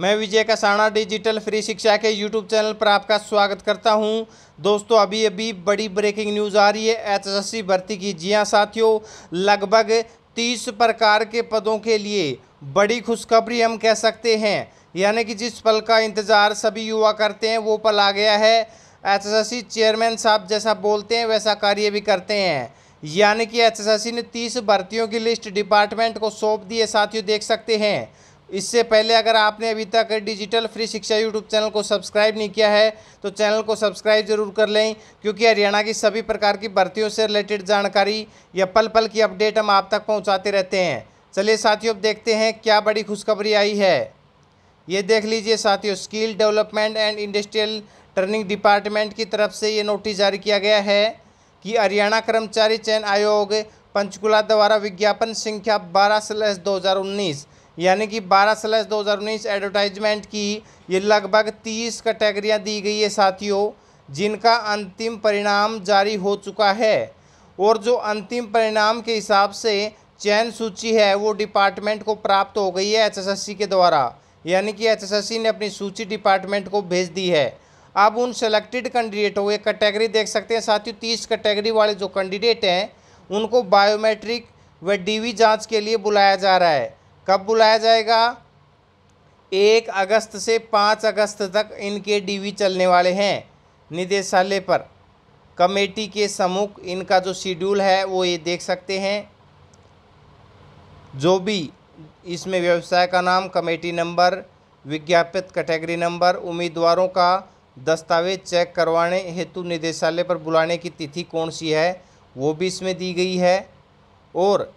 मैं विजय Kasana digital free शिक्षा के यूट्यूब चैनल पर आपका स्वागत करता हूं दोस्तों अभी अभी बड़ी ब्रेकिंग न्यूज़ आ रही है एचएससी भर्ती की जी हाँ साथियों लगभग तीस प्रकार के पदों के लिए बड़ी खुशखबरी हम कह सकते हैं यानी कि जिस पल का इंतज़ार सभी युवा करते हैं वो पल आ गया है एच चेयरमैन साहब जैसा बोलते हैं वैसा कार्य भी करते हैं यानी कि एच ने तीस भर्तियों की लिस्ट डिपार्टमेंट को सौंप दी है साथियों देख सकते हैं इससे पहले अगर आपने अभी तक digital free Shiksha YouTube channel को सब्सक्राइब नहीं किया है तो चैनल को सब्सक्राइब जरूर कर लें क्योंकि हरियाणा की सभी प्रकार की भर्तियों से रिलेटेड जानकारी या पल पल की अपडेट हम आप तक पहुंचाते रहते हैं चलिए साथियों अब देखते हैं क्या बड़ी खुशखबरी आई है ये देख लीजिए साथियों skill development and industrial training department की तरफ से ये नोटिस जारी किया गया है कि हरियाणा कर्मचारी चयन आयोग पंचकुला द्वारा विज्ञापन संख्या बारह स्लैस दो हज़ार उन्नीस यानी कि बारह स्लैस दो हज़ार उन्नीस एडवर्टाइजमेंट की ये लगभग तीस कैटेगरियाँ दी गई है साथियों जिनका अंतिम परिणाम जारी हो चुका है और जो अंतिम परिणाम के हिसाब से चयन सूची है वो डिपार्टमेंट को प्राप्त हो गई है एचएसएससी के द्वारा यानी कि एचएसएससी ने अपनी सूची डिपार्टमेंट को भेज दी है अब उन सेलेक्टेड कैंडिडेटों के कैटेगरी देख सकते हैं साथियों तीस कैटेगरी वाले जो कैंडिडेट हैं उनको बायोमेट्रिक व डीवी जांच के लिए बुलाया जा रहा है कब बुलाया जाएगा एक अगस्त से पाँच अगस्त तक इनके डीवी चलने वाले हैं निदेशालय पर कमेटी के सम्मुख इनका जो शेड्यूल है वो ये देख सकते हैं जो भी इसमें व्यवसाय का नाम कमेटी नंबर विज्ञापित कैटेगरी नंबर उम्मीदवारों का दस्तावेज चेक करवाने हेतु निदेशालय पर बुलाने की तिथि कौन सी है वो भी इसमें दी गई है और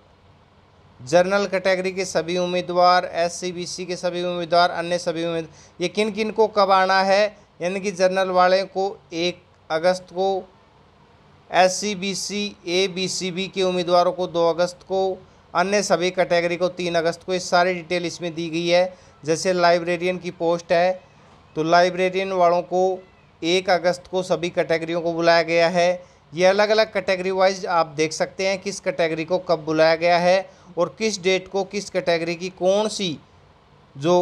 जनरल कैटेगरी के सभी उम्मीदवार एससी सी के सभी उम्मीदवार अन्य सभी उम्मीदवार ये किन किन को कब आना है यानी कि जनरल वाले को एक अगस्त को S C B C A B C B के उम्मीदवारों को दो अगस्त को अन्य सभी कैटेगरी को तीन अगस्त को ये सारी डिटेल इसमें दी गई है जैसे लाइब्रेरियन की पोस्ट है तो लाइब्रेरियन वालों को एक अगस्त को सभी कैटेगरियों को बुलाया गया है ये अलग अलग कैटेगरी वाइज आप देख सकते हैं किस कैटेगरी को कब बुलाया गया है और किस डेट को किस कैटेगरी की कौन सी जो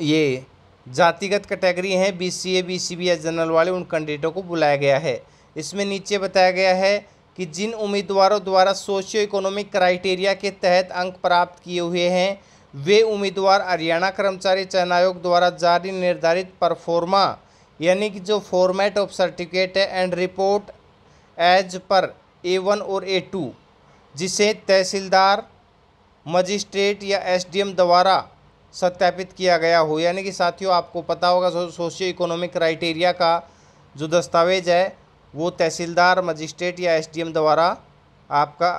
ये जातिगत कैटेगरी हैं B C A B C B या जनरल वाले उन कैंडिडेटों को बुलाया गया है इसमें नीचे बताया गया है कि जिन उम्मीदवारों द्वारा सोशियो इकोनॉमिक क्राइटेरिया के तहत अंक प्राप्त किए हुए हैं वे उम्मीदवार हरियाणा कर्मचारी चयन आयोग द्वारा जारी निर्धारित परफॉर्मा यानी कि जो फॉर्मेट ऑफ सर्टिफिकेट है and report as per A one और ए टू जिसे तहसीलदार मजिस्ट्रेट या एसडीएम द्वारा सत्यापित किया गया हो यानी कि साथियों आपको पता होगा सो, सोशियो इकोनॉमिक क्राइटेरिया का जो दस्तावेज़ है वो तहसीलदार मजिस्ट्रेट या एसडीएम द्वारा आपका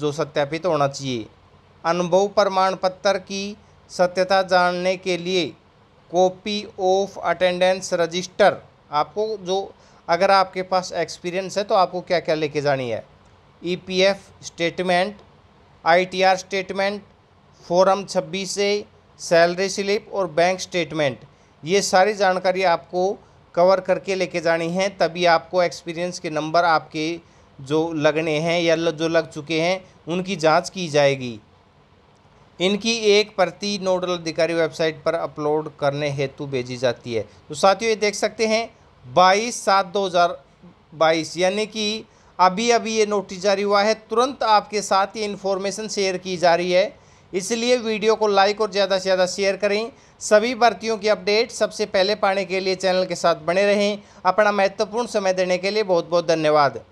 जो सत्यापित होना चाहिए अनुभव प्रमाण पत्र की सत्यता जानने के लिए कॉपी ऑफ अटेंडेंस रजिस्टर आपको जो अगर आपके पास एक्सपीरियंस है तो आपको क्या क्या लेके जानी है EPF statement ITR statement form छब्बीस से सैलरी स्लिप और बैंक स्टेटमेंट ये सारी जानकारी आपको कवर करके लेके जानी है तभी आपको एक्सपीरियंस के नंबर आपके जो लगने हैं या जो लग चुके हैं उनकी जांच की जाएगी इनकी एक प्रति नोडल अधिकारी वेबसाइट पर अपलोड करने हेतु भेजी जाती है तो साथियों ये देख सकते हैं बाईस सात दो हज़ार बाईस यानी कि अभी अभी ये नोटिस जारी हुआ है तुरंत आपके साथ ये इन्फॉर्मेशन शेयर की जा रही है इसलिए वीडियो को लाइक और ज़्यादा से ज़्यादा शेयर करें सभी भर्तियों की अपडेट सबसे पहले पाने के लिए चैनल के साथ बने रहें अपना महत्वपूर्ण समय देने के लिए बहुत बहुत धन्यवाद